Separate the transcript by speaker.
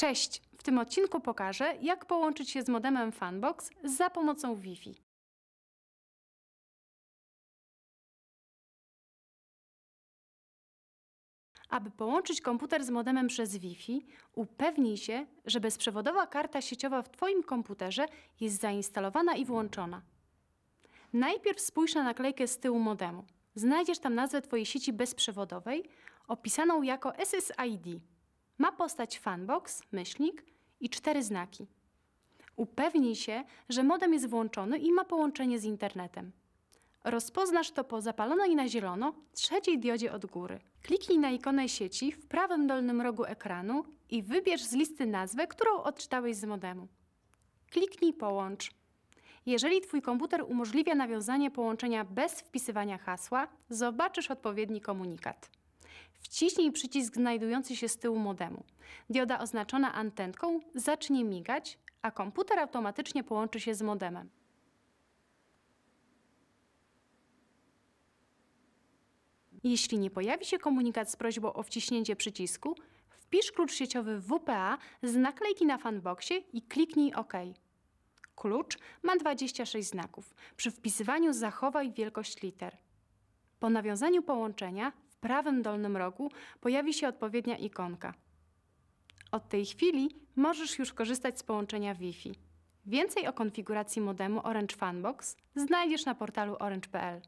Speaker 1: Cześć! W tym odcinku pokażę, jak połączyć się z modemem Fanbox za pomocą Wi-Fi.
Speaker 2: Aby
Speaker 3: połączyć komputer z modemem przez Wi-Fi, upewnij się, że bezprzewodowa karta sieciowa w Twoim komputerze jest zainstalowana i włączona. Najpierw spójrz na naklejkę z tyłu modemu. Znajdziesz tam nazwę Twojej sieci bezprzewodowej, opisaną jako SSID ma postać fanbox, myślnik i cztery znaki. Upewnij się, że modem jest włączony i ma połączenie z internetem. Rozpoznasz to po zapalonej na zielono trzeciej diodzie od góry. Kliknij na ikonę sieci w prawym dolnym rogu ekranu i wybierz z listy nazwę, którą odczytałeś z modemu. Kliknij Połącz. Jeżeli Twój komputer umożliwia nawiązanie połączenia bez wpisywania hasła, zobaczysz odpowiedni komunikat. Wciśnij przycisk znajdujący się z tyłu modemu. Dioda oznaczona antenką zacznie migać, a komputer automatycznie połączy się z modemem. Jeśli nie pojawi się komunikat z prośbą o wciśnięcie przycisku, wpisz klucz sieciowy WPA z naklejki na fanboxie i kliknij OK. Klucz ma 26 znaków. Przy wpisywaniu zachowaj wielkość liter. Po nawiązaniu połączenia prawym dolnym rogu pojawi się odpowiednia ikonka. Od tej chwili możesz już korzystać z połączenia Wi-Fi. Więcej o konfiguracji modemu Orange Funbox znajdziesz na portalu
Speaker 1: orange.pl.